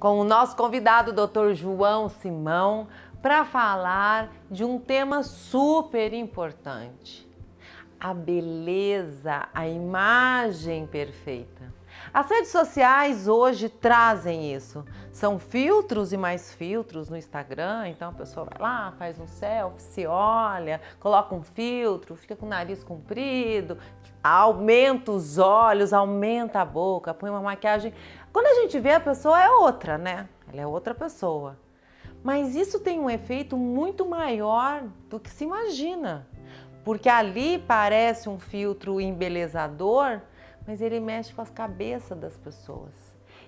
com o nosso convidado, Dr. João Simão, para falar de um tema super importante: a beleza, a imagem perfeita. As redes sociais hoje trazem isso. São filtros e mais filtros no Instagram. Então a pessoa vai lá, faz um selfie, se olha, coloca um filtro, fica com o nariz comprido, aumenta os olhos, aumenta a boca, põe uma maquiagem. Quando a gente vê, a pessoa é outra, né? Ela é outra pessoa. Mas isso tem um efeito muito maior do que se imagina. Porque ali parece um filtro embelezador, mas ele mexe com as cabeças das pessoas.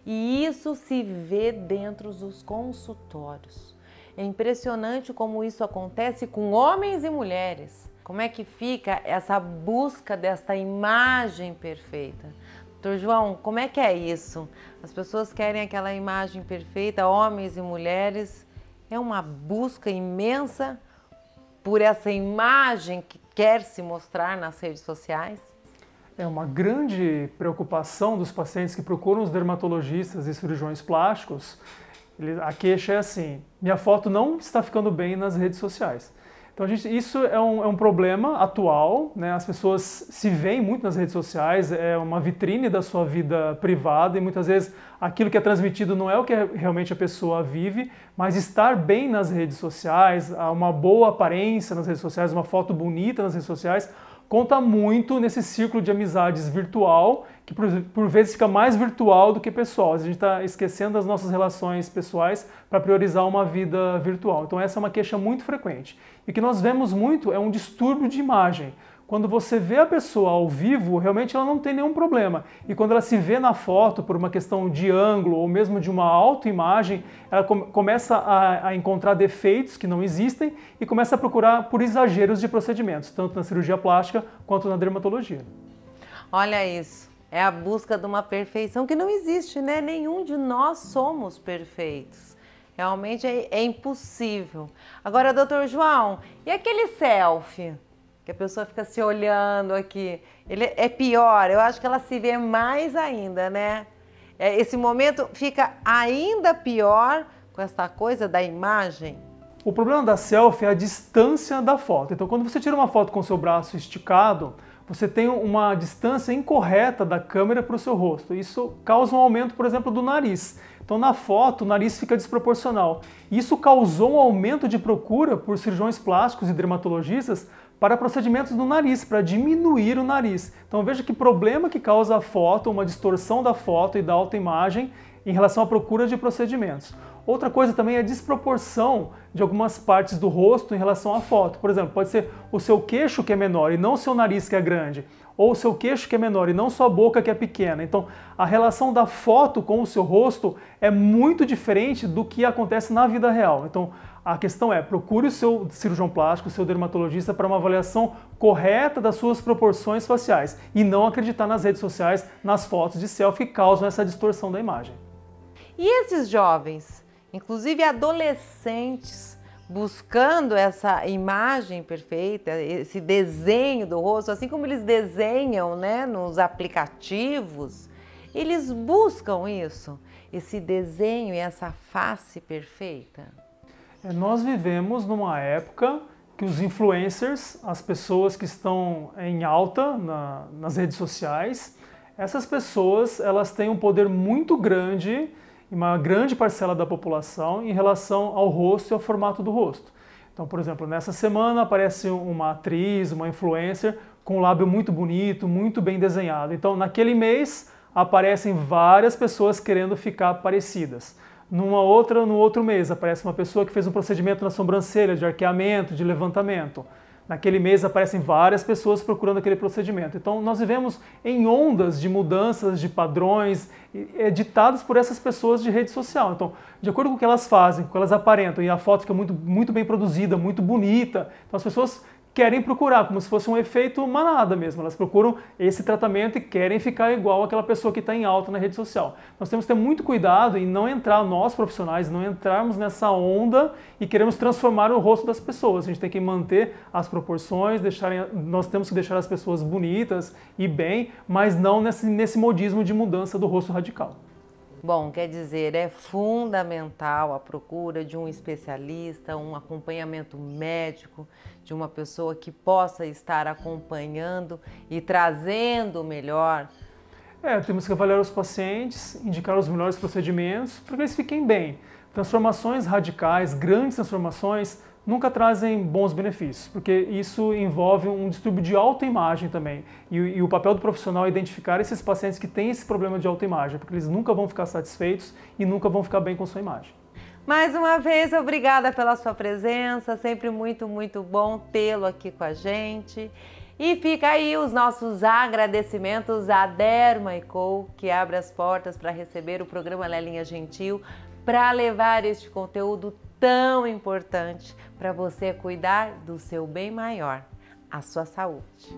E isso se vê dentro dos consultórios. É impressionante como isso acontece com homens e mulheres. Como é que fica essa busca desta imagem perfeita? Doutor João, como é que é isso? As pessoas querem aquela imagem perfeita, homens e mulheres. É uma busca imensa por essa imagem que quer se mostrar nas redes sociais? é uma grande preocupação dos pacientes que procuram os dermatologistas e cirurgiões plásticos. a queixa é assim: minha foto não está ficando bem nas redes sociais. Então, gente, isso é um, é um, problema atual, né? As pessoas se veem muito nas redes sociais, é uma vitrine da sua vida privada e muitas vezes aquilo que é transmitido não é o que realmente a pessoa vive, mas estar bem nas redes sociais, uma boa aparência nas redes sociais, uma foto bonita nas redes sociais, conta muito nesse círculo de amizades virtual, que por, por vezes fica mais virtual do que pessoal. A gente está esquecendo as nossas relações pessoais para priorizar uma vida virtual. Então essa é uma queixa muito frequente. E o que nós vemos muito é um distúrbio de imagem. Quando você vê a pessoa ao vivo, realmente ela não tem nenhum problema. E quando ela se vê na foto por uma questão de ângulo ou mesmo de uma autoimagem, ela come começa a, a encontrar defeitos que não existem e começa a procurar por exageros de procedimentos, tanto na cirurgia plástica quanto na dermatologia. Olha isso. É a busca de uma perfeição que não existe, né? Nenhum de nós somos perfeitos. Realmente é, é impossível. Agora, doutor João, e aquele selfie? a pessoa fica se olhando aqui. Ele é pior, eu acho que ela se vê mais ainda, né? É, esse momento fica ainda pior com essa coisa da imagem. O problema da selfie é a distância da foto. Então, quando você tira uma foto com seu braço esticado, você tem uma distância incorreta da câmera para o seu rosto. Isso causa um aumento, por exemplo, do nariz. Então, na foto, o nariz fica desproporcional. Isso causou um aumento de procura por cirurgiões plásticos e dermatologistas para procedimentos no nariz, para diminuir o nariz. Então veja que problema que causa a foto, uma distorção da foto e da autoimagem em relação à procura de procedimentos. Outra coisa também é a desproporção de algumas partes do rosto em relação à foto. Por exemplo, pode ser o seu queixo que é menor e não o seu nariz que é grande, ou o seu queixo que é menor e não sua boca que é pequena. Então, a relação da foto com o seu rosto é muito diferente do que acontece na vida real. Então, a questão é, procure o seu cirurgião plástico, o seu dermatologista para uma avaliação correta das suas proporções faciais e não acreditar nas redes sociais, nas fotos de selfie que causam essa distorção da imagem. E esses jovens, inclusive adolescentes, buscando essa imagem perfeita, esse desenho do rosto, assim como eles desenham, né, nos aplicativos, eles buscam isso, esse desenho e essa face perfeita. É, nós vivemos numa época que os influencers, as pessoas que estão em alta na, nas redes sociais, essas pessoas elas têm um poder muito grande e uma grande parcela da população em relação ao rosto e ao formato do rosto. Então, por exemplo, nessa semana aparece uma atriz, uma influencer com um lábio muito bonito, muito bem desenhado. Então, naquele mês aparecem várias pessoas querendo ficar parecidas numa outra, no outro mês aparece uma pessoa que fez um procedimento na sobrancelha, de arqueamento, de levantamento. Naquele mês aparecem várias pessoas procurando aquele procedimento. Então nós vivemos em ondas de mudanças, de padrões, ditados por essas pessoas de rede social. Então, de acordo com o que elas fazem, com o que elas aparentam, e a foto fica muito, muito bem produzida, muito bonita, então as pessoas querem procurar, como se fosse um efeito manada mesmo. Elas procuram esse tratamento e querem ficar igual àquela pessoa que está em alta na rede social. Nós temos que ter muito cuidado em não entrar, nós profissionais, não entrarmos nessa onda e queremos transformar o rosto das pessoas. A gente tem que manter as proporções, deixarem, nós temos que deixar as pessoas bonitas e bem, mas não nesse, nesse modismo de mudança do rosto radical. Bom, quer dizer, é fundamental a procura de um especialista, um acompanhamento médico, de uma pessoa que possa estar acompanhando e trazendo o melhor. É, temos que avaliar os pacientes, indicar os melhores procedimentos para que eles fiquem bem. Transformações radicais, grandes transformações, nunca trazem bons benefícios, porque isso envolve um distúrbio de autoimagem também. E, e, o papel do profissional é identificar esses pacientes que têm esse problema de autoimagem, porque eles nunca vão ficar satisfeitos e nunca vão ficar bem com sua imagem. Mais uma vez, obrigada pela sua presença, sempre muito, muito bom tê-lo aqui com a gente. E fica aí os nossos agradecimentos à Derma Co, que abre as portas para receber o programa Lelinha Gentil, para levar este conteúdo tão importante para você cuidar do seu bem maior, a sua saúde.